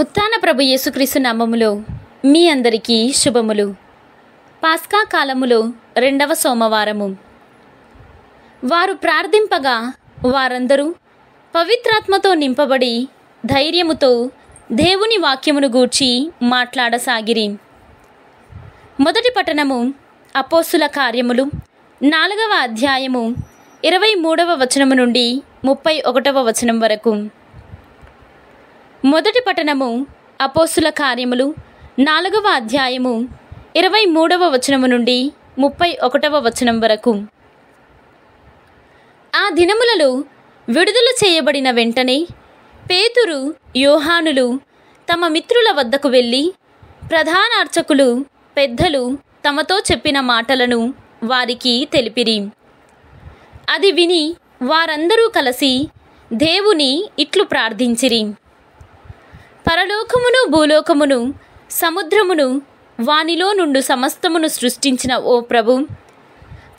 ఉత్థాన ప్రభు యేసుక్రీస్తు నామములో మీ అందరికీ శుభములు పాస్కా కాలములో రెండవ సోమవారము వారు ప్రార్థింపగా వారందరూ పవిత్రాత్మతో నింపబడి ధైర్యముతో దేవుని వాక్యమును గూర్చి మాట్లాడసాగిరి మొదటి పట్టణము అపోస్సుల కార్యములు నాలుగవ అధ్యాయము ఇరవై మూడవ వచనము నుండి ముప్పై ఒకటవ వచనం వరకు మొదటి పట్టణము అపోస్తుల కార్యములు నాలుగవ అధ్యాయము ఇరవై మూడవ వచనము నుండి ముప్పై ఒకటవ వచనం వరకు ఆ దినములలో విడుదల చేయబడిన వెంటనే పేతురు యోహానులు తమ మిత్రుల వద్దకు వెళ్ళి ప్రధాన అర్చకులు పెద్దలు తమతో చెప్పిన మాటలను వారికి తెలిపిరి అది విని వారందరూ కలిసి దేవుని ఇట్లు ప్రార్థించిరి పరలోకమును భూలోకమును సముద్రమును వానిలో నుండు సమస్తమును సృష్టించిన ఓ ప్రభు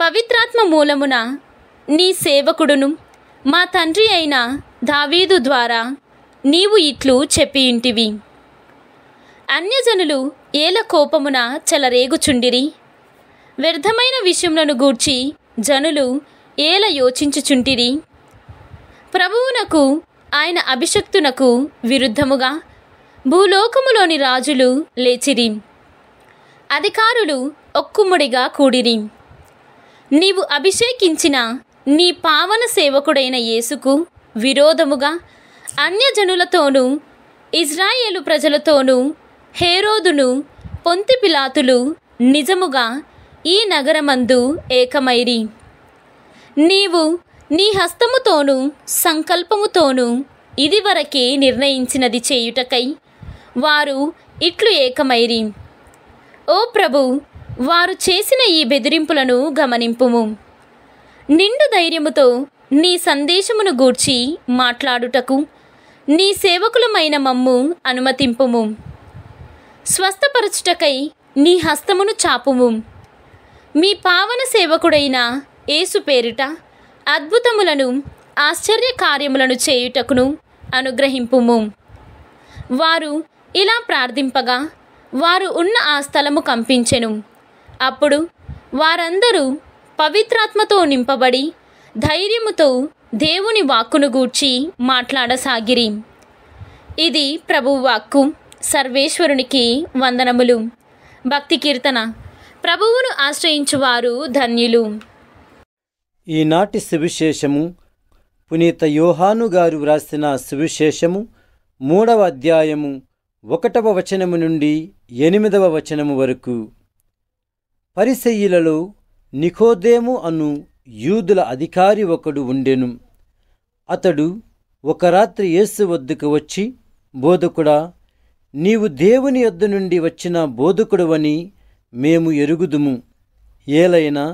పవిత్రాత్మ మూలమున నీ సేవకుడును మా తండ్రి అయిన దావీదు ద్వారా నీవు ఇట్లు చెప్పియుంటివి అన్యజనులు ఏల కోపమున చెలరేగుచుండిరి వ్యర్థమైన విషయములను గూర్చి జనులు ఏల యోచించుచుంటిరి ప్రభువునకు ఆయన అభిషక్తునకు విరుద్ధముగా భూలోకములోని రాజులు లేచిరి అధికారులు ఒక్కుముడిగా కూడిరి నీవు అభిషేకించిన నీ పావన సేవకుడైన యేసుకు విరోధముగా అన్యజనులతోనూ ఇజ్రాయేలు ప్రజలతోనూ హేరోదును పొంతిపిలాతులు నిజముగా ఈ నగరమందు ఏకమైరి నీవు నీ హస్తముతోనూ సంకల్పముతోనూ ఇదివరకే నిర్ణయించినది చేయుటకై వారు ఇట్లు ఏకమైరి ఓ ప్రభు వారు చేసిన ఈ బెదిరింపులను గమనింపుము నిండు ధైర్యముతో నీ సందేశమును గూర్చి మాట్లాడుటకు నీ సేవకులమైన మమ్ము అనుమతింపుము స్వస్థపరచుటకై నీ హస్తమును చాపుము మీ పావన సేవకుడైన ఏసు పేరిట అద్భుతములను ఆశ్చర్య కార్యములను చేయుటకును అనుగ్రహింపుము వారు ఇలా ప్రార్థింపగా వారు ఉన్న ఆ స్థలము కంపించెను అప్పుడు వారందరూ పవిత్రాత్మతో నింపబడి ధైర్యముతో దేవుని వాక్కును గూర్చి మాట్లాడసాగిరి ఇది ప్రభు వాక్కు సర్వేశ్వరునికి వందనములు భక్తి కీర్తన ప్రభువును ఆశ్రయించువారు ధన్యులు ఈనాటి సువిశేషము పునీత యోహాను గారు వ్రాసిన సువిశేషము మూడవ అధ్యాయము ఒకటవ వచనము నుండి ఎనిమిదవ వచనము వరకు పరిసెయ్యులలో నికోదేము అను యూదుల అధికారి ఒకడు ఉండెను అతడు ఒక రాత్రి యేసు వద్దకు వచ్చి బోధకుడా నీవు దేవుని యొద్ద నుండి వచ్చిన బోధకుడవని మేము ఎరుగుదుము ఏలైనా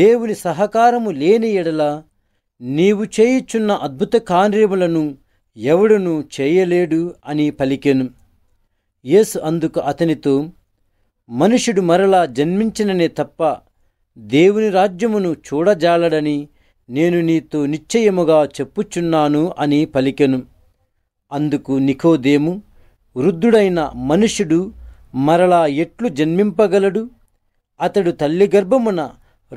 దేవుని సహకారము లేని ఎడల నీవు చేయుచున్న అద్భుత కార్యములను ఎవడును చేయలేడు అని పలికెను యేసు అందుకు అతనితో మనుషుడు మరలా జన్మించిననే తప్ప దేవుని రాజ్యమును చూడజాలడని నేను నీతో నిశ్చయముగా చెప్పుచున్నాను అని పలికెను అందుకు నికోదేము వృద్ధుడైన మనుషుడు మరలా ఎట్లు జన్మింపగలడు అతడు తల్లి గర్భమున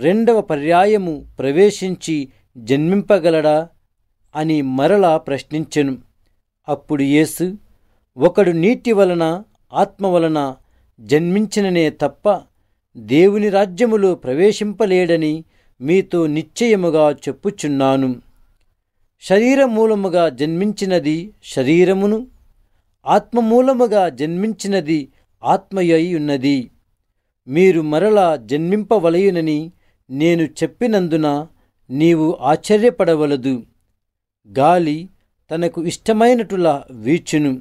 రెండవ పర్యాయము ప్రవేశించి జన్మింపగలడా అని మరలా ప్రశ్నించెను అప్పుడు యేసు ఒకడు నీటి వలన ఆత్మ వలన జన్మించిననే తప్ప దేవుని రాజ్యములో ప్రవేశింపలేడని మీతో నిశ్చయముగా చెప్పుచున్నాను శరీరమూలముగా జన్మించినది శరీరమును ఆత్మమూలముగా జన్మించినది ఆత్మయ్యి ఉన్నది మీరు మరలా జన్మింపవలయునని నేను చెప్పినందున నీవు ఆశ్చర్యపడవలదు గాలి తనకు ఇష్టమైనటులా వీచును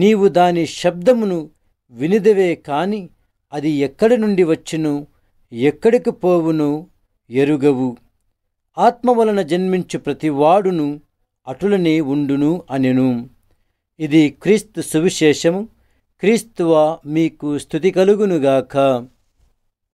నీవు దాని శబ్దమును వినిదవే కాని అది ఎక్కడి నుండి వచ్చును ఎక్కడికి పోవును ఎరుగవు ఆత్మ వలన జన్మించు ప్రతివాడును అటులనే ఉండును అనెను ఇది క్రీస్తు సువిశేషము క్రీస్తువా మీకు స్థుతి కలుగునుగాక